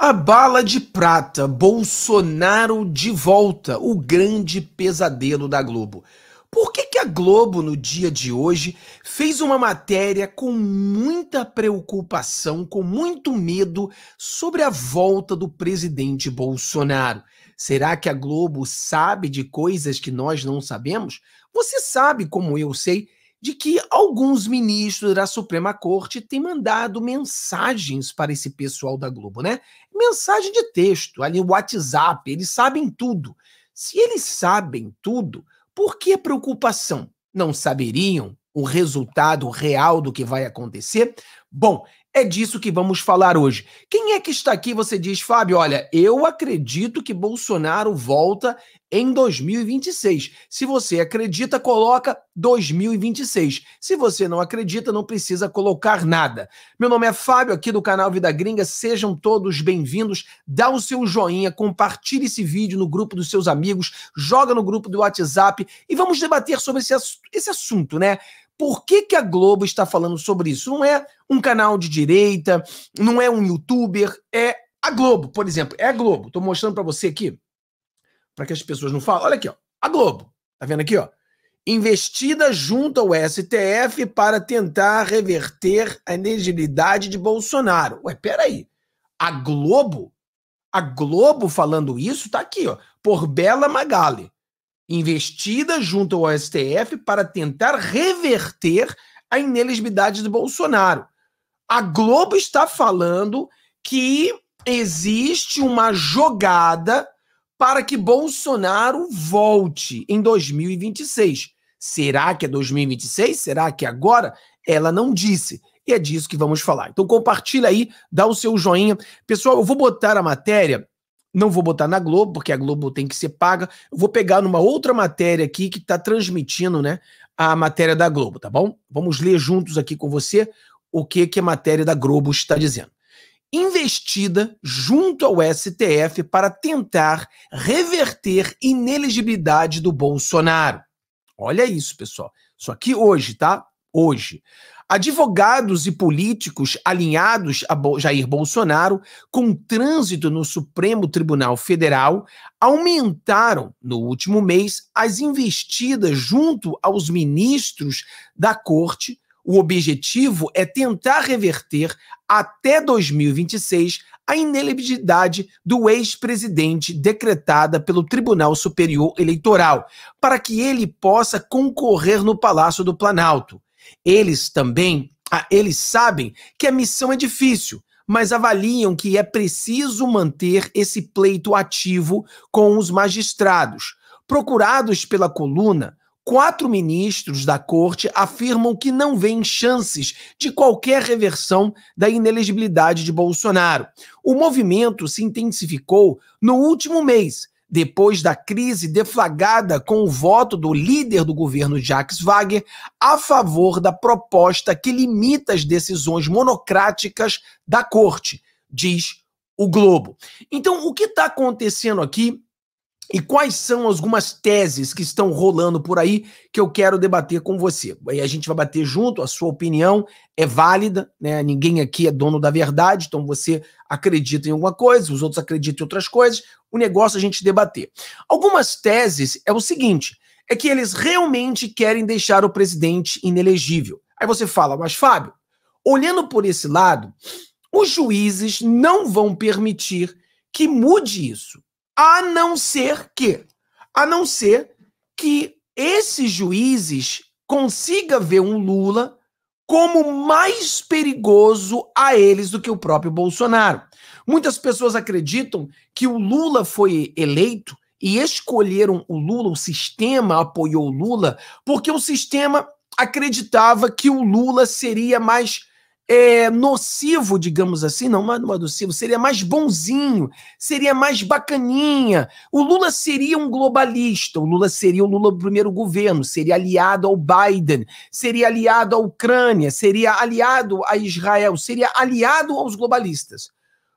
A bala de prata, Bolsonaro de volta, o grande pesadelo da Globo. Por que, que a Globo, no dia de hoje, fez uma matéria com muita preocupação, com muito medo sobre a volta do presidente Bolsonaro? Será que a Globo sabe de coisas que nós não sabemos? Você sabe, como eu sei, de que alguns ministros da Suprema Corte têm mandado mensagens para esse pessoal da Globo, né? Mensagem de texto, ali o WhatsApp, eles sabem tudo. Se eles sabem tudo, por que preocupação? Não saberiam o resultado real do que vai acontecer? Bom, é disso que vamos falar hoje. Quem é que está aqui? Você diz, Fábio, olha, eu acredito que Bolsonaro volta em 2026. Se você acredita, coloca 2026. Se você não acredita, não precisa colocar nada. Meu nome é Fábio, aqui do canal Vida Gringa. Sejam todos bem-vindos. Dá o seu joinha, compartilhe esse vídeo no grupo dos seus amigos, joga no grupo do WhatsApp e vamos debater sobre esse, esse assunto, né? Por que, que a Globo está falando sobre isso? Não é um canal de direita, não é um youtuber, é a Globo, por exemplo. É a Globo. Estou mostrando para você aqui, para que as pessoas não falem. Olha aqui, ó. a Globo. Tá vendo aqui, ó? Investida junto ao STF para tentar reverter a inegibilidade de Bolsonaro. Ué, peraí. A Globo? A Globo falando isso tá aqui, ó. Por Bela Magali investida junto ao STF para tentar reverter a inelegibilidade de Bolsonaro. A Globo está falando que existe uma jogada para que Bolsonaro volte em 2026. Será que é 2026? Será que é agora? Ela não disse. E é disso que vamos falar. Então compartilha aí, dá o seu joinha. Pessoal, eu vou botar a matéria não vou botar na Globo, porque a Globo tem que ser paga. vou pegar numa outra matéria aqui que está transmitindo né, a matéria da Globo, tá bom? Vamos ler juntos aqui com você o que, que a matéria da Globo está dizendo. Investida junto ao STF para tentar reverter ineligibilidade do Bolsonaro. Olha isso, pessoal. Isso aqui hoje, tá? Hoje. Advogados e políticos alinhados a Jair Bolsonaro, com trânsito no Supremo Tribunal Federal, aumentaram no último mês as investidas junto aos ministros da Corte. O objetivo é tentar reverter até 2026 a inelegibilidade do ex-presidente decretada pelo Tribunal Superior Eleitoral, para que ele possa concorrer no Palácio do Planalto. Eles também, ah, eles sabem que a missão é difícil, mas avaliam que é preciso manter esse pleito ativo com os magistrados. Procurados pela coluna, quatro ministros da corte afirmam que não vêem chances de qualquer reversão da inelegibilidade de Bolsonaro. O movimento se intensificou no último mês, depois da crise deflagrada com o voto do líder do governo Jacques Wagner a favor da proposta que limita as decisões monocráticas da corte, diz o Globo. Então, o que está acontecendo aqui e quais são algumas teses que estão rolando por aí que eu quero debater com você? Aí a gente vai bater junto, a sua opinião é válida, né? Ninguém aqui é dono da verdade, então você acredita em alguma coisa, os outros acreditam em outras coisas, o negócio é a gente debater. Algumas teses é o seguinte: é que eles realmente querem deixar o presidente inelegível. Aí você fala, mas Fábio, olhando por esse lado, os juízes não vão permitir que mude isso. A não ser que, a não ser que esses juízes consiga ver um Lula como mais perigoso a eles do que o próprio Bolsonaro. Muitas pessoas acreditam que o Lula foi eleito e escolheram o Lula, o sistema apoiou o Lula, porque o sistema acreditava que o Lula seria mais é, nocivo, digamos assim, não, não é nocivo, seria mais bonzinho, seria mais bacaninha. O Lula seria um globalista, o Lula seria o Lula do primeiro governo, seria aliado ao Biden, seria aliado à Ucrânia, seria aliado a Israel, seria aliado aos globalistas.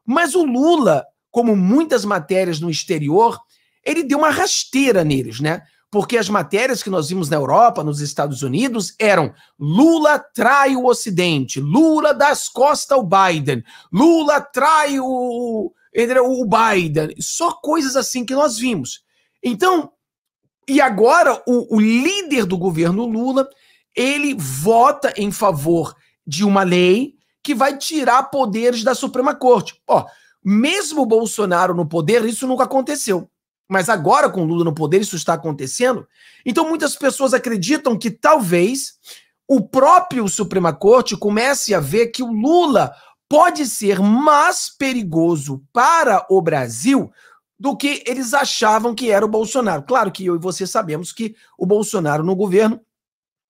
Mas o Lula, como muitas matérias no exterior, ele deu uma rasteira neles, né? porque as matérias que nós vimos na Europa, nos Estados Unidos, eram Lula trai o Ocidente, Lula dá as costas ao Biden, Lula trai o, o Biden, só coisas assim que nós vimos. Então, e agora o, o líder do governo Lula, ele vota em favor de uma lei que vai tirar poderes da Suprema Corte. Ó, mesmo Bolsonaro no poder, isso nunca aconteceu. Mas agora, com Lula no poder, isso está acontecendo. Então, muitas pessoas acreditam que talvez o próprio Suprema Corte comece a ver que o Lula pode ser mais perigoso para o Brasil do que eles achavam que era o Bolsonaro. Claro que eu e você sabemos que o Bolsonaro no governo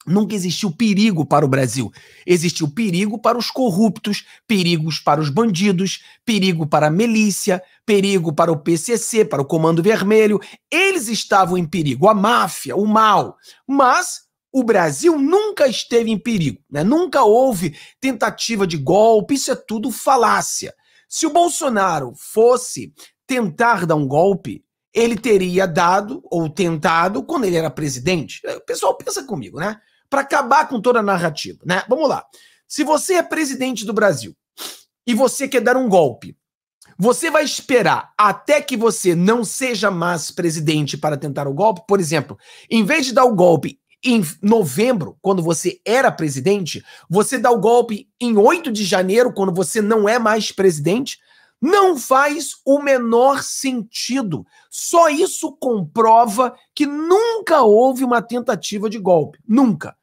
Nunca existiu perigo para o Brasil. Existiu perigo para os corruptos, perigos para os bandidos, perigo para a milícia, perigo para o PCC, para o Comando Vermelho. Eles estavam em perigo, a máfia, o mal. Mas o Brasil nunca esteve em perigo, né? nunca houve tentativa de golpe, isso é tudo falácia. Se o Bolsonaro fosse tentar dar um golpe, ele teria dado ou tentado quando ele era presidente. O pessoal pensa comigo, né? para acabar com toda a narrativa, né? Vamos lá. Se você é presidente do Brasil e você quer dar um golpe, você vai esperar até que você não seja mais presidente para tentar o golpe? Por exemplo, em vez de dar o golpe em novembro, quando você era presidente, você dá o golpe em 8 de janeiro, quando você não é mais presidente? Não faz o menor sentido. Só isso comprova que nunca houve uma tentativa de golpe. Nunca.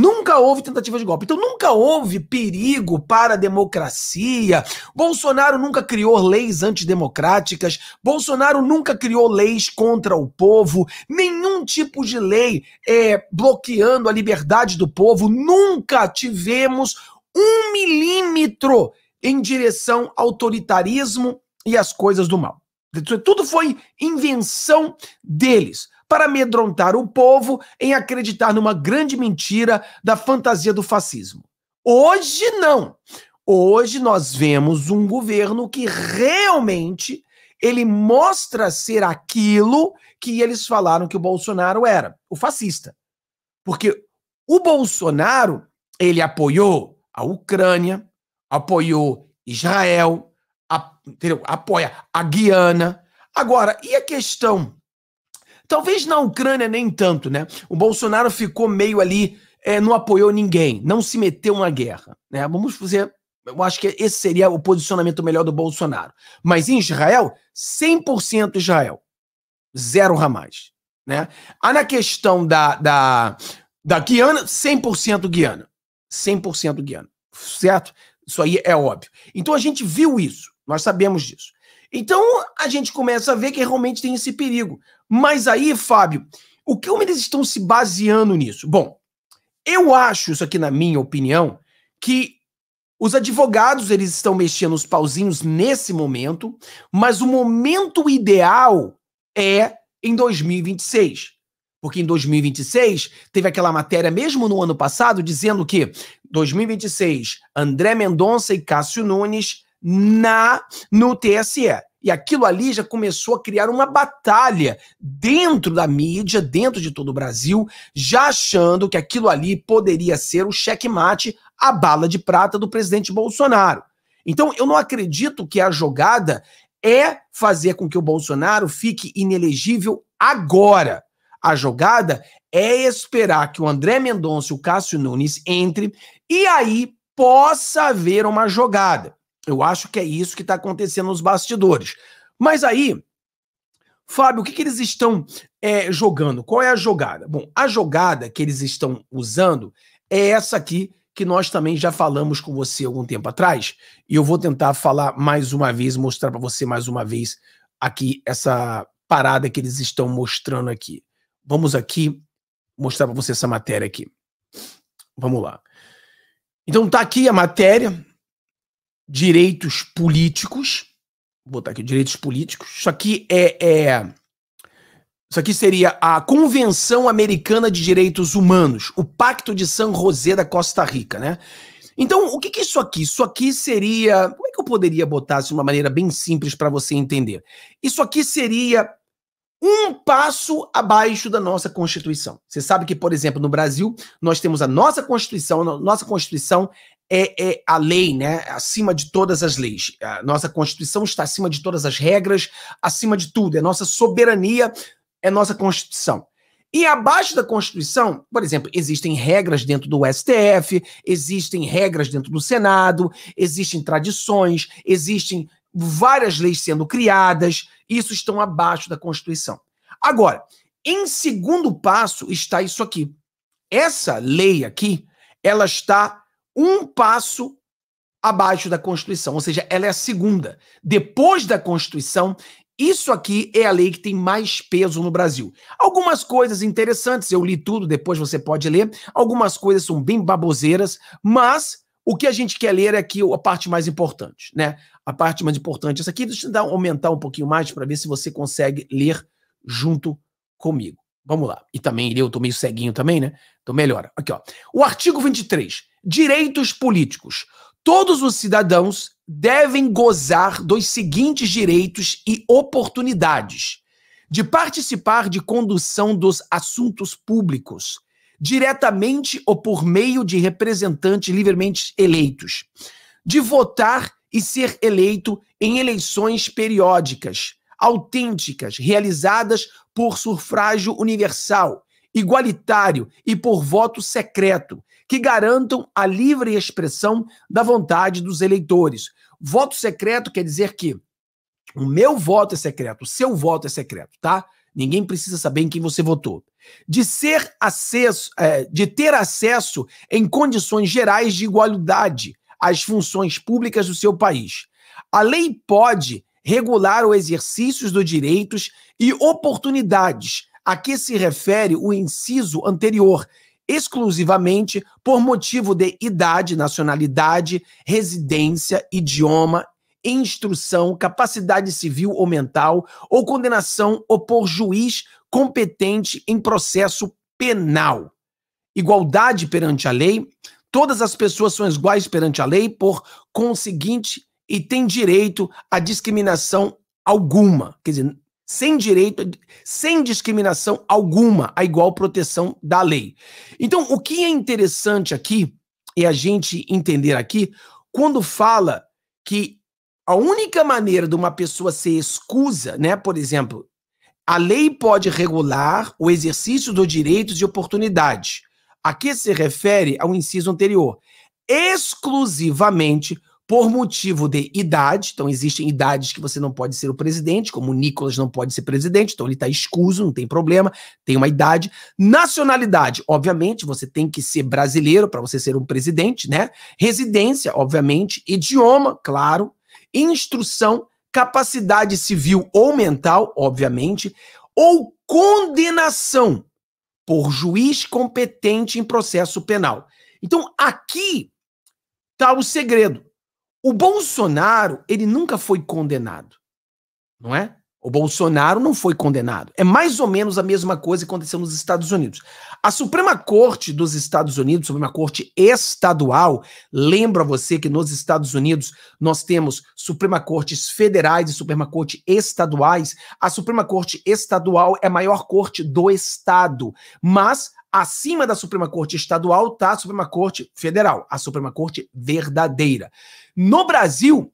Nunca houve tentativa de golpe. Então nunca houve perigo para a democracia. Bolsonaro nunca criou leis antidemocráticas. Bolsonaro nunca criou leis contra o povo. Nenhum tipo de lei é, bloqueando a liberdade do povo. Nunca tivemos um milímetro em direção ao autoritarismo e às coisas do mal. Tudo foi invenção deles para amedrontar o povo em acreditar numa grande mentira da fantasia do fascismo. Hoje não. Hoje nós vemos um governo que realmente ele mostra ser aquilo que eles falaram que o Bolsonaro era, o fascista. Porque o Bolsonaro, ele apoiou a Ucrânia, apoiou Israel, a, entendeu? apoia a Guiana. Agora, e a questão Talvez na Ucrânia nem tanto, né? O Bolsonaro ficou meio ali, é, não apoiou ninguém, não se meteu na guerra. Né? Vamos fazer. Eu acho que esse seria o posicionamento melhor do Bolsonaro. Mas em Israel, 100% Israel. Zero Hamas. Né? Ah, na questão da, da, da Guiana, 100% Guiana. 100% Guiana. Certo? Isso aí é óbvio. Então a gente viu isso, nós sabemos disso. Então a gente começa a ver que realmente tem esse perigo. Mas aí, Fábio, o que eles estão se baseando nisso? Bom, eu acho isso aqui na minha opinião que os advogados eles estão mexendo os pauzinhos nesse momento, mas o momento ideal é em 2026. Porque em 2026 teve aquela matéria mesmo no ano passado dizendo que 2026 André Mendonça e Cássio Nunes na no TSE. E aquilo ali já começou a criar uma batalha dentro da mídia, dentro de todo o Brasil, já achando que aquilo ali poderia ser o checkmate, a bala de prata do presidente Bolsonaro. Então, eu não acredito que a jogada é fazer com que o Bolsonaro fique inelegível agora. A jogada é esperar que o André Mendonça e o Cássio Nunes entrem e aí possa haver uma jogada. Eu acho que é isso que está acontecendo nos bastidores. Mas aí, Fábio, o que, que eles estão é, jogando? Qual é a jogada? Bom, a jogada que eles estão usando é essa aqui que nós também já falamos com você algum tempo atrás, e eu vou tentar falar mais uma vez, mostrar para você mais uma vez aqui essa parada que eles estão mostrando aqui. Vamos aqui mostrar para você essa matéria aqui. Vamos lá. Então tá aqui a matéria, direitos políticos. Vou botar aqui direitos políticos. Isso aqui é, é isso aqui seria a Convenção Americana de Direitos Humanos, o Pacto de San José da Costa Rica, né? Então, o que, que é isso aqui? Isso aqui seria. Como é que eu poderia botar isso assim, de uma maneira bem simples para você entender? Isso aqui seria um passo abaixo da nossa Constituição. Você sabe que, por exemplo, no Brasil, nós temos a nossa Constituição, a nossa Constituição é, é, a lei, né? Acima de todas as leis. A nossa Constituição está acima de todas as regras, acima de tudo. É nossa soberania, é nossa Constituição. E abaixo da Constituição, por exemplo, existem regras dentro do STF, existem regras dentro do Senado, existem tradições, existem várias leis sendo criadas, isso estão abaixo da Constituição. Agora, em segundo passo está isso aqui. Essa lei aqui, ela está um passo abaixo da Constituição, ou seja, ela é a segunda. Depois da Constituição, isso aqui é a lei que tem mais peso no Brasil. Algumas coisas interessantes, eu li tudo, depois você pode ler. Algumas coisas são bem baboseiras, mas o que a gente quer ler é aqui a parte mais importante, né? A parte mais importante. Essa aqui, deixa eu aumentar um pouquinho mais para ver se você consegue ler junto comigo. Vamos lá. E também eu tô meio ceguinho também, né? Então melhora. Aqui, ó. O artigo 23 Direitos políticos. Todos os cidadãos devem gozar dos seguintes direitos e oportunidades: de participar de condução dos assuntos públicos, diretamente ou por meio de representantes livremente eleitos, de votar e ser eleito em eleições periódicas, autênticas, realizadas por sufrágio universal, igualitário e por voto secreto, que garantam a livre expressão da vontade dos eleitores. Voto secreto quer dizer que o meu voto é secreto, o seu voto é secreto, tá? Ninguém precisa saber em quem você votou. De ser acesso, é, de ter acesso em condições gerais de igualdade às funções públicas do seu país. A lei pode regular o exercício dos direitos e oportunidades a que se refere o inciso anterior exclusivamente por motivo de idade, nacionalidade, residência, idioma, instrução, capacidade civil ou mental, ou condenação ou por juiz competente em processo penal. Igualdade perante a lei, todas as pessoas são iguais perante a lei, por conseguinte, e têm direito à discriminação alguma. Quer dizer, sem direito, sem discriminação alguma, a igual proteção da lei. Então, o que é interessante aqui é a gente entender aqui quando fala que a única maneira de uma pessoa ser escusa, né, por exemplo, a lei pode regular o exercício dos direitos de oportunidade. A que se refere ao inciso anterior? Exclusivamente por motivo de idade, então existem idades que você não pode ser o presidente, como o Nicolas não pode ser presidente, então ele está escuso, não tem problema, tem uma idade. Nacionalidade, obviamente, você tem que ser brasileiro para você ser um presidente, né? Residência, obviamente, idioma, claro, instrução, capacidade civil ou mental, obviamente, ou condenação por juiz competente em processo penal. Então, aqui está o segredo. O Bolsonaro, ele nunca foi condenado, não é? O Bolsonaro não foi condenado. É mais ou menos a mesma coisa que aconteceu nos Estados Unidos. A Suprema Corte dos Estados Unidos, Suprema Corte Estadual, lembra você que nos Estados Unidos nós temos Suprema Cortes federais e Suprema Corte estaduais. A Suprema Corte Estadual é a maior corte do estado, mas acima da Suprema Corte Estadual está a Suprema Corte Federal, a Suprema Corte verdadeira. No Brasil,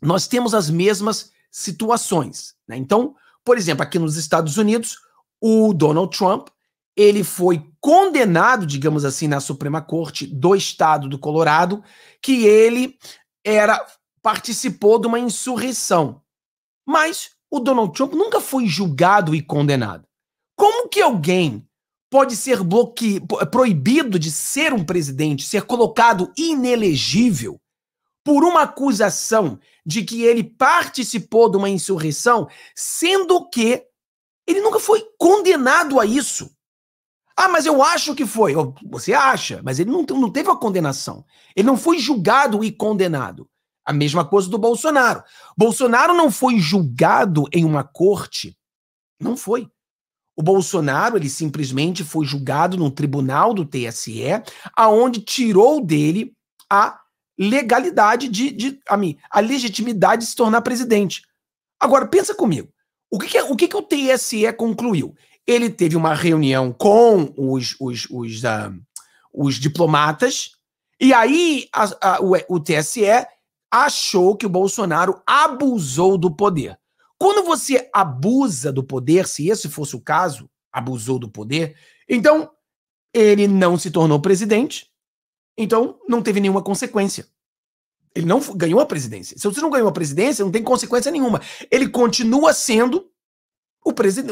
nós temos as mesmas situações. Né? Então, por exemplo, aqui nos Estados Unidos, o Donald Trump ele foi condenado, digamos assim, na Suprema Corte do Estado do Colorado, que ele era participou de uma insurreição. Mas o Donald Trump nunca foi julgado e condenado. Como que alguém pode ser bloque... proibido de ser um presidente, ser colocado inelegível por uma acusação de que ele participou de uma insurreição, sendo que ele nunca foi condenado a isso. Ah, mas eu acho que foi. Você acha, mas ele não, não teve a condenação. Ele não foi julgado e condenado. A mesma coisa do Bolsonaro. Bolsonaro não foi julgado em uma corte. Não foi. O Bolsonaro, ele simplesmente foi julgado num tribunal do TSE, aonde tirou dele a legalidade de, de a mim, a legitimidade de se tornar presidente. Agora, pensa comigo. O que, que, é, o, que, que o TSE concluiu? Ele teve uma reunião com os, os, os, uh, os diplomatas, e aí a, a, o, o TSE achou que o Bolsonaro abusou do poder. Quando você abusa do poder, se esse fosse o caso, abusou do poder, então ele não se tornou presidente, então, não teve nenhuma consequência. Ele não ganhou a presidência. Se você não ganhou a presidência, não tem consequência nenhuma. Ele continua sendo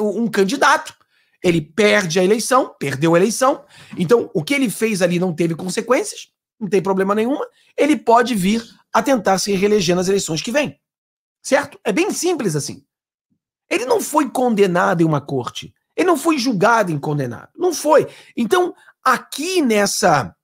um candidato. Ele perde a eleição, perdeu a eleição. Então, o que ele fez ali não teve consequências, não tem problema nenhuma. Ele pode vir a tentar se reeleger nas eleições que vem, Certo? É bem simples assim. Ele não foi condenado em uma corte. Ele não foi julgado em condenado. Não foi. Então, aqui nessa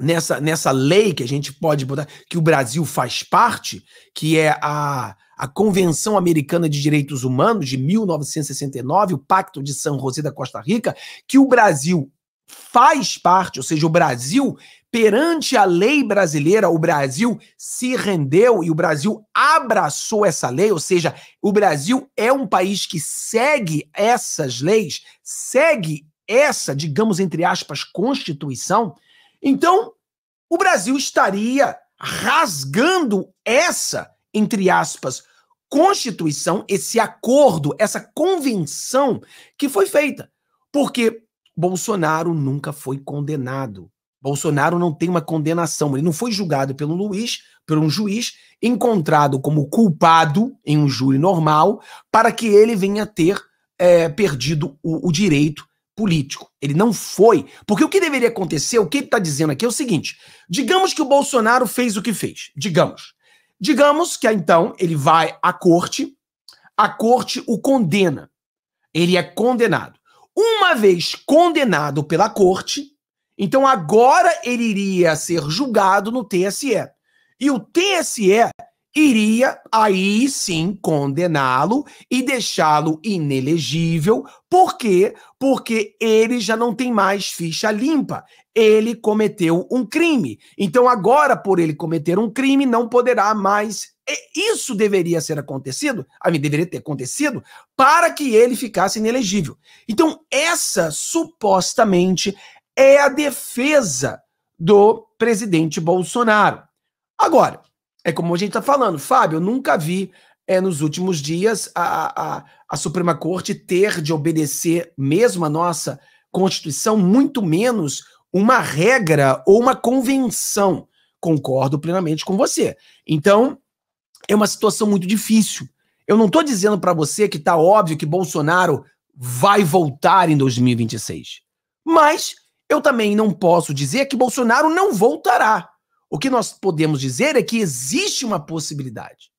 nessa, nessa lei que a gente pode botar, que o Brasil faz parte, que é a, a Convenção Americana de Direitos Humanos de 1969, o Pacto de São José da Costa Rica, que o Brasil faz parte, ou seja, o Brasil, perante a lei brasileira, o Brasil se rendeu e o Brasil abraçou essa lei, ou seja, o Brasil é um país que segue essas leis, segue essa, digamos entre aspas, Constituição. Então, o Brasil estaria rasgando essa, entre aspas, Constituição, esse acordo, essa convenção que foi feita. Porque Bolsonaro nunca foi condenado. Bolsonaro não tem uma condenação, ele não foi julgado pelo Luiz, por um juiz, encontrado como culpado em um júri normal, para que ele venha ter é, perdido o, o direito político. Ele não foi. Porque o que deveria acontecer, o que ele está dizendo aqui é o seguinte: digamos que o Bolsonaro fez o que fez. Digamos. Digamos que então ele vai à corte, a corte o condena. Ele é condenado. Uma vez condenado pela corte, então agora ele iria ser julgado no TSE. E o TSE iria aí sim condená-lo e deixá-lo inelegível. Por quê? Porque ele já não tem mais ficha limpa. Ele cometeu um crime. Então, agora, por ele cometer um crime, não poderá mais. Isso deveria ser acontecido, a mim deveria ter acontecido, para que ele ficasse inelegível. Então, essa supostamente é a defesa do presidente Bolsonaro. Agora, é como a gente está falando, Fábio, eu nunca vi é, nos últimos dias a, a, a Suprema Corte ter de obedecer mesmo a nossa Constituição, muito menos uma regra ou uma convenção. Concordo plenamente com você. Então, é uma situação muito difícil. Eu não estou dizendo para você que está óbvio que Bolsonaro vai voltar em 2026. Mas eu também não posso dizer que Bolsonaro não voltará. O que nós podemos dizer é que existe uma possibilidade.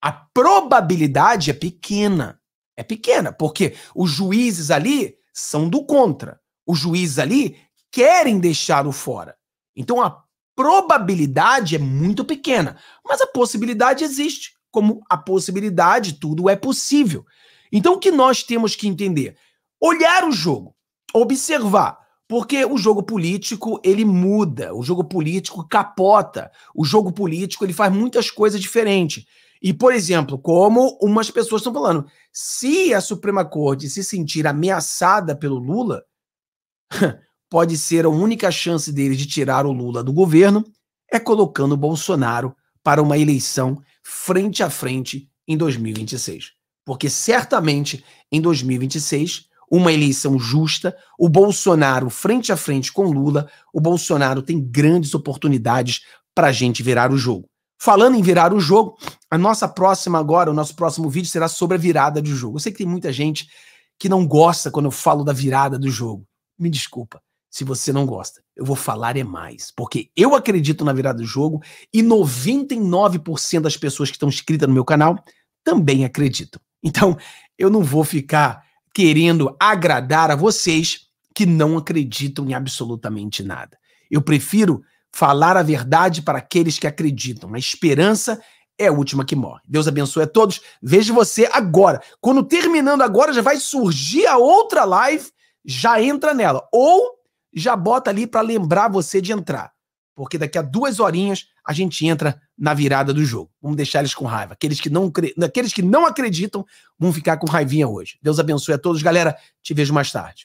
A probabilidade é pequena. É pequena, porque os juízes ali são do contra. Os juízes ali querem deixar o fora. Então a probabilidade é muito pequena, mas a possibilidade existe. Como a possibilidade, tudo é possível. Então o que nós temos que entender? Olhar o jogo, observar porque o jogo político, ele muda, o jogo político capota, o jogo político, ele faz muitas coisas diferentes. E, por exemplo, como umas pessoas estão falando, se a Suprema Corte se sentir ameaçada pelo Lula, pode ser a única chance deles de tirar o Lula do governo é colocando o Bolsonaro para uma eleição frente a frente em 2026. Porque certamente em 2026 uma eleição justa. O Bolsonaro frente a frente com Lula, o Bolsonaro tem grandes oportunidades para a gente virar o jogo. Falando em virar o jogo, a nossa próxima agora, o nosso próximo vídeo será sobre a virada do jogo. Eu sei que tem muita gente que não gosta quando eu falo da virada do jogo. Me desculpa se você não gosta. Eu vou falar é mais, porque eu acredito na virada do jogo e 99% das pessoas que estão inscritas no meu canal também acreditam. Então, eu não vou ficar querendo agradar a vocês que não acreditam em absolutamente nada. Eu prefiro falar a verdade para aqueles que acreditam. A esperança é a última que morre. Deus abençoe a todos. Vejo você agora. Quando terminando agora, já vai surgir a outra live, já entra nela. Ou já bota ali para lembrar você de entrar. Porque daqui a duas horinhas a gente entra na virada do jogo. Vamos deixar eles com raiva. Aqueles que não, cre... Aqueles que não acreditam vão ficar com raivinha hoje. Deus abençoe a todos, galera. Te vejo mais tarde.